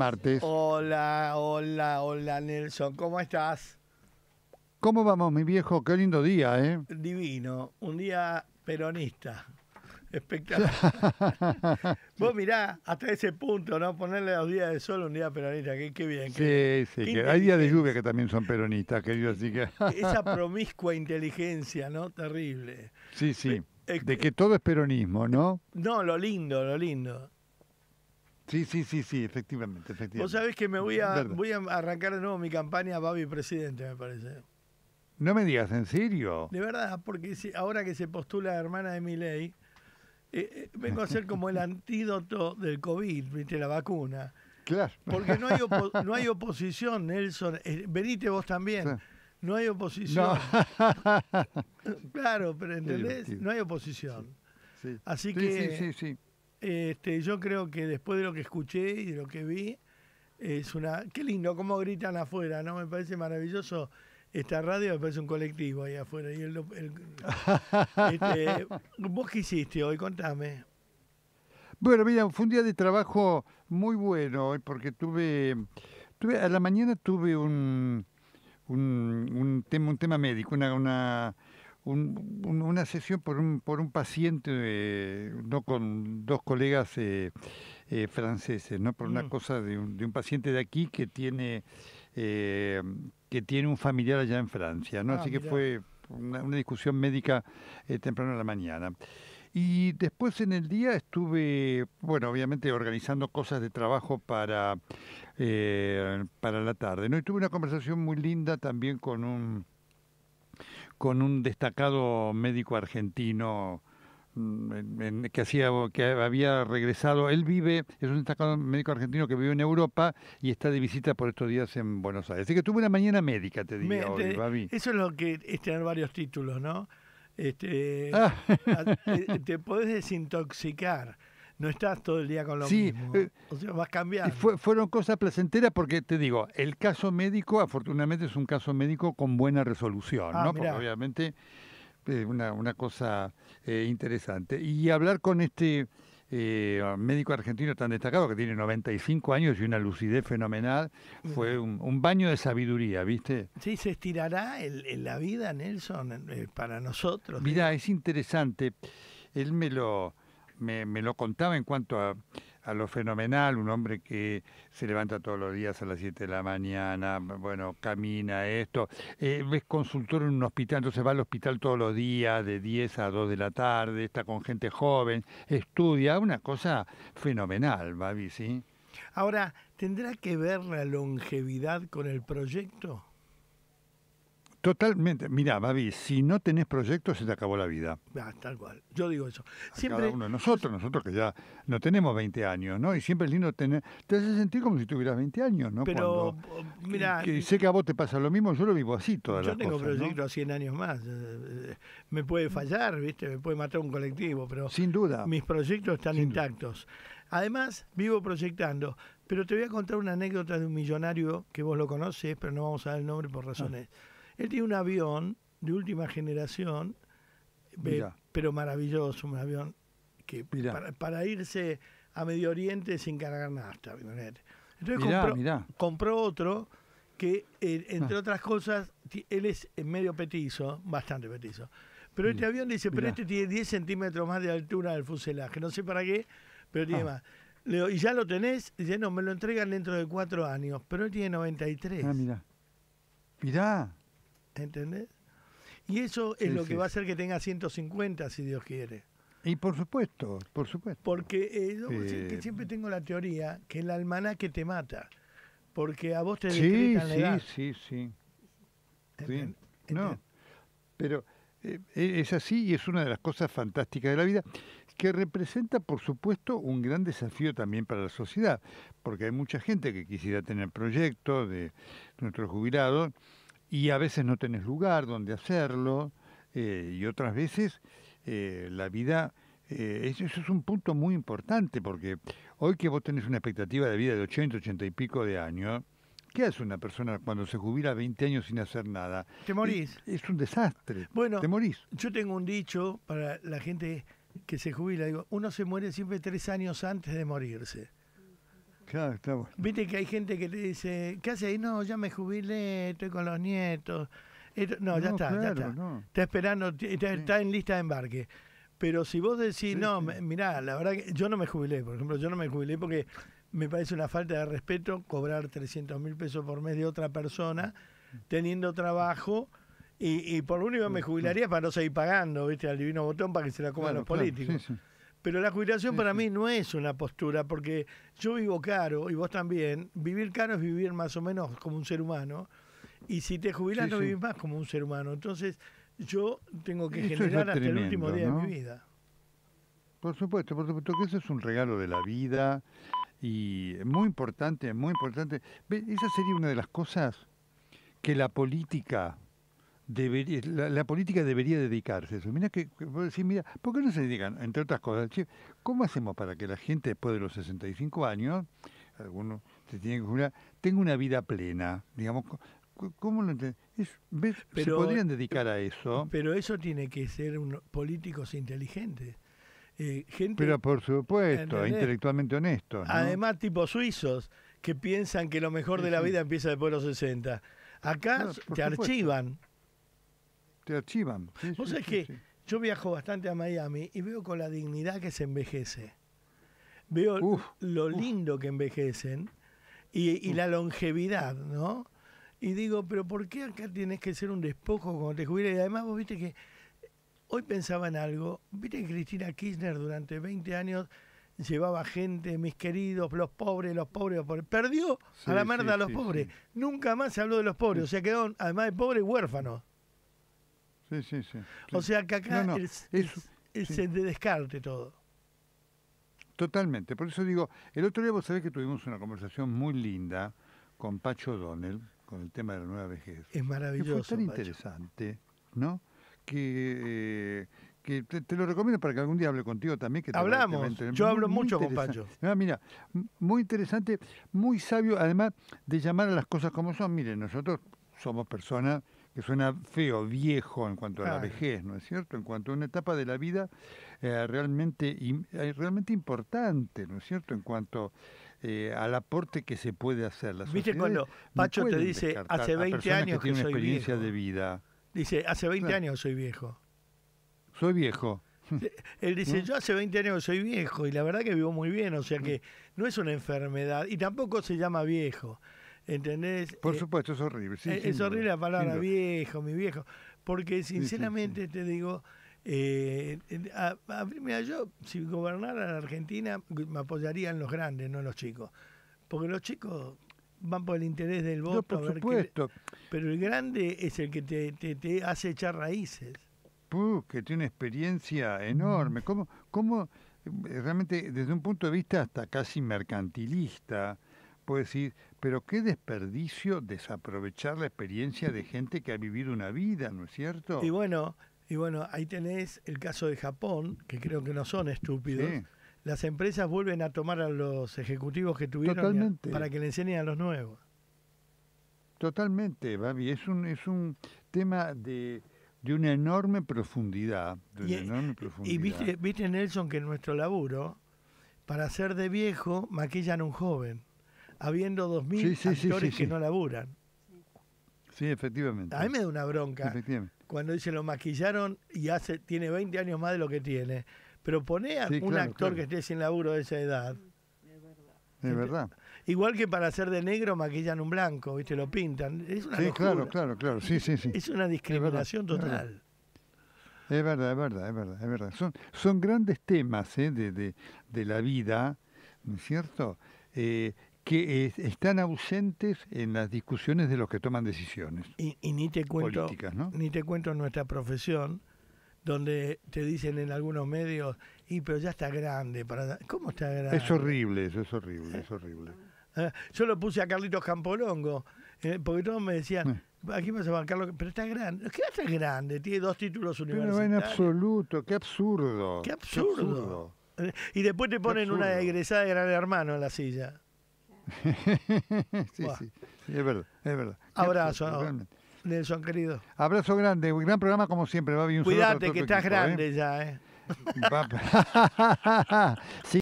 martes. Hola, hola, hola Nelson, ¿cómo estás? ¿Cómo vamos, mi viejo? Qué lindo día, ¿eh? Divino, un día peronista. Espectacular. Vos mirá, hasta ese punto, ¿no? Ponerle los días de sol un día peronista, qué, qué bien. sí, sí, hay días de lluvia que también son peronistas, querido, así que... Esa promiscua inteligencia, ¿no? Terrible. Sí, sí. Eh, eh, de que todo es peronismo, ¿no? No, lo lindo, lo lindo. Sí, sí, sí, sí, efectivamente, efectivamente. Vos sabés que me voy a, voy a arrancar de nuevo mi campaña Babi Presidente, me parece. No me digas, ¿en serio? De verdad, porque ahora que se postula hermana de mi ley, eh, eh, vengo a ser como el antídoto del COVID, ¿viste? La vacuna. Claro. Porque no hay, eh, no hay oposición, Nelson. venite vos también. No hay oposición. claro, pero ¿entendés? No hay oposición. Así que. Sí, sí, sí. Este, yo creo que después de lo que escuché y de lo que vi, es una. Qué lindo cómo gritan afuera, ¿no? Me parece maravilloso. Esta radio me parece un colectivo ahí afuera. Y este, ¿Vos qué hiciste hoy? Contame. Bueno, mira, fue un día de trabajo muy bueno porque tuve, tuve a la mañana tuve un, un, un tema, un tema médico, una una sesión por un, por un paciente, eh, no con dos colegas eh, eh, franceses, no por una mm. cosa de un, paciente de aquí que tiene, que tiene un familiar allá en Francia, ¿no? Ah, Así que fue una, discusión médica temprano en la mañana. Y después en el día estuve, bueno, obviamente organizando cosas de trabajo para, para la tarde, ¿no? Y tuve una conversación muy linda también con un con un destacado médico argentino mm, que hacía que había regresado. Él vive, es un destacado médico argentino que vive en Europa y está de visita por estos días en Buenos Aires. Así que tuve una mañana médica, te diría hoy, Babi. Eso es lo que es tener varios títulos, ¿no? Este, ah. te, te podés desintoxicar no estás todo el día con lo sí, mismo. Eh, o sea, vas cambiando. Fue, fueron cosas placenteras porque te digo, el caso médico, afortunadamente es un caso médico con buena resolución, ah, ¿no? Porque obviamente es eh, una, cosa eh, interesante. Y hablar con este médico argentino tan destacado, que tiene 95 años y una lucidez fenomenal, fue un, baño de sabiduría, ¿viste? Sí, se estirará en la vida, Nelson, para nosotros. Mira, es interesante. Él me lo, me, me lo contaba en cuanto a, a lo fenomenal, un hombre que se levanta todos los días a las 7 de la mañana, bueno, camina esto, eh, es consultor en un hospital, entonces va al hospital todos los días de 10 a 2 de la tarde, está con gente joven, estudia, una cosa fenomenal, Babi, ¿sí? Ahora, ¿tendrá que ver la longevidad con el proyecto? Totalmente. Mira, Babi, si no tenés proyectos, se te acabó la vida. Ah, tal cual. Yo digo eso. cada uno de nosotros, nosotros que ya no tenemos 20 años, ¿no? Y siempre es lindo tener. Te hace sentir como si tuvieras 20 años, ¿no? Pero, oh, mira. Eh, sé que a vos te pasa lo mismo, yo lo vivo así todas las cosas. Yo tengo proyectos a 100 años más. Eh, eh, me puede mm. fallar, ¿viste? Me puede matar un colectivo, pero. Sin duda. Mis proyectos están intactos. Además, vivo proyectando. Pero te voy a contar una anécdota de un millonario que vos lo conoces, pero no vamos a dar el nombre por ah. razones. Él tiene un avión de última generación, eh, pero maravilloso, un avión que para, irse a Medio Oriente sin cargar nada. Entonces compró, otro que, eh, entre ah. otras cosas, él es eh, medio petizo, bastante petizo. Pero este avión dice, pero este tiene 10 centímetros más de altura del fuselaje, no sé para qué, pero tiene ah. más. ¿y ya lo tenés? Dice, no, me lo entregan dentro de cuatro años, pero él tiene 93. Ah, mirá. Mirá. ¿Entendés? Y eso es lo que va a hacer que tenga 150, si Dios quiere. Y por supuesto, por supuesto. Porque eh, yo eh, siempre tengo la teoría que el almanaque te mata, porque a vos te sí, la edad. Sí, sí, sí. No, pero eh, es así y es una de las cosas fantásticas de la vida, que representa, por supuesto, un gran desafío también para la sociedad, porque hay mucha gente que quisiera tener proyectos de nuestros jubilados y a veces no tenés lugar donde hacerlo eh, y otras veces eh, la vida, eh, eso, es un punto muy importante porque hoy que vos tenés una expectativa de vida de 80, 80 y pico de años, ¿Qué hace una persona cuando se jubila 20 años sin hacer nada? Te morís. Es, un desastre. Bueno, te morís. Yo tengo un dicho para la gente que se jubila, digo, uno se muere siempre tres años antes de morirse. Claro, Viste que hay gente que te dice, ¿qué haces? No, ya me jubilé, estoy con los nietos. No, ya está, ya está. Está esperando, está, en lista de embarque. Pero si vos decís, no, mirá, la verdad que yo no me jubilé, por ejemplo, yo no me jubilé porque me parece una falta de respeto cobrar 300 mil pesos por mes de otra persona teniendo trabajo. Y, por lo único me jubilaría para no seguir pagando, ¿viste? Al divino botón para que se la coman los políticos. Pero la jubilación para mí no es una postura, porque yo vivo caro y vos también. Vivir caro es vivir más o menos como un ser humano. Y si te jubilas no vivís más como un ser humano. Entonces yo tengo que generar hasta el último día de mi vida. Por supuesto, por supuesto que eso es un regalo de la vida y muy importante, muy importante. Esa sería una de las cosas que la política la, política debería dedicarse a eso. Mira, que, mira, ¿por qué no se dedican, entre otras cosas, ¿cómo hacemos para que la gente después de los 65 años, algunos se tienen que jubilar, tenga una vida plena? Digamos, ¿Cómo lo es, ¿Se podrían eh, dedicar a eso? Pero eso tiene que ser políticos inteligentes. Eh, gente, pero por supuesto, intelectualmente honestos. Además, tipos suizos que piensan que lo mejor de la vida empieza después de los 60. Acá se te archivan archivan. que yo viajo bastante a Miami y veo con la dignidad que se envejece. Veo lo lindo que envejecen y, la longevidad, ¿no? Y digo, pero ¿por qué acá tienes que ser un despojo cuando te jubiles? Y además vos viste que hoy pensaba en algo, viste que Cristina Kirchner durante 20 años llevaba gente, mis queridos, los pobres, los pobres, los Perdió a la merda a los pobres. Nunca más se habló de los pobres. O sea, quedó, además de pobres, huérfanos. Sí, sí, sí. O sea que acá es, el de descarte todo. Totalmente. Por eso digo, el otro día vos sabés que tuvimos una conversación muy linda con Pacho Donnell, con el tema de la nueva vejez. Es maravilloso. Que fue tan interesante, ¿no? Que, eh, te, lo recomiendo para que algún día hable contigo también. Que Hablamos, yo hablo mucho con Pacho. Ah, mira, muy interesante, muy sabio, además de llamar a las cosas como son. Miren, nosotros somos personas que suena feo, viejo en cuanto a la vejez, ¿no es cierto? En cuanto a una etapa de la vida eh, realmente, eh, realmente importante, ¿no es cierto? En cuanto eh, al aporte que se puede hacer. Viste cuando Pacho te dice, hace 20 años que, soy experiencia de vida. Dice, hace 20 años soy viejo. Soy viejo. Él dice, ¿Mm? yo hace 20 años soy viejo y la verdad que vivo muy bien, o sea mm. que no es una enfermedad y tampoco se llama viejo. ¿Entendés? Por eh, supuesto, es horrible. Eh, es, horrible la palabra viejo, mi viejo. Porque sinceramente te digo, eh, a, a, yo si gobernara la Argentina me apoyarían los grandes, no los chicos. Porque los chicos van por el interés del voto. por supuesto. pero el grande es el que te, te, hace echar raíces. Puh, que tiene una experiencia enorme. Mm. ¿Cómo, ¿Cómo eh, realmente desde un punto de vista hasta casi mercantilista? decir, pero qué desperdicio desaprovechar la experiencia de gente que ha vivido una vida, ¿no es cierto? Y bueno, y bueno, ahí tenés el caso de Japón, que creo que no son estúpidos. Las empresas vuelven a tomar a los ejecutivos que tuvieron para que le enseñen a los nuevos. Totalmente, Babi. Es un, es un tema de, una enorme profundidad. y, viste, viste, Nelson, que en nuestro laburo, para ser de viejo, maquillan un joven habiendo 2.000 actores que no laburan. Sí, efectivamente. A mí me da una bronca cuando dice lo maquillaron y hace tiene 20 años más de lo que tiene. Pero pone a un actor que esté sin laburo de esa edad. Es verdad. Igual que para hacer de negro maquillan un blanco, ¿viste? Lo pintan. Es una sí, claro, claro, claro. Sí, Es una discriminación total. Es verdad, es verdad, es verdad, es verdad. Son, son grandes temas ¿eh? de, la vida, ¿no es cierto? Eh, que eh, están ausentes en las discusiones de los que toman decisiones. Y, ni te cuento, políticas, ni te cuento nuestra profesión, donde te dicen en algunos medios, y pero ya está grande, ¿cómo está grande? Es horrible, eso es horrible, es horrible. ¿Eh? yo lo puse a Carlitos Campolongo, eh, porque todos me decían, aquí vas a bancarlo? pero está grande, ¿qué está grande? Tiene dos títulos universitarios. Pero en absoluto, Qué absurdo. Qué absurdo. Y después te ponen una egresada de Gran Hermano en la silla. es verdad, es verdad. Abrazo, Nelson, querido. Abrazo grande, gran programa como siempre, Babi. Cuídate, que estás ¿eh? grande ya, ¿eh? sí.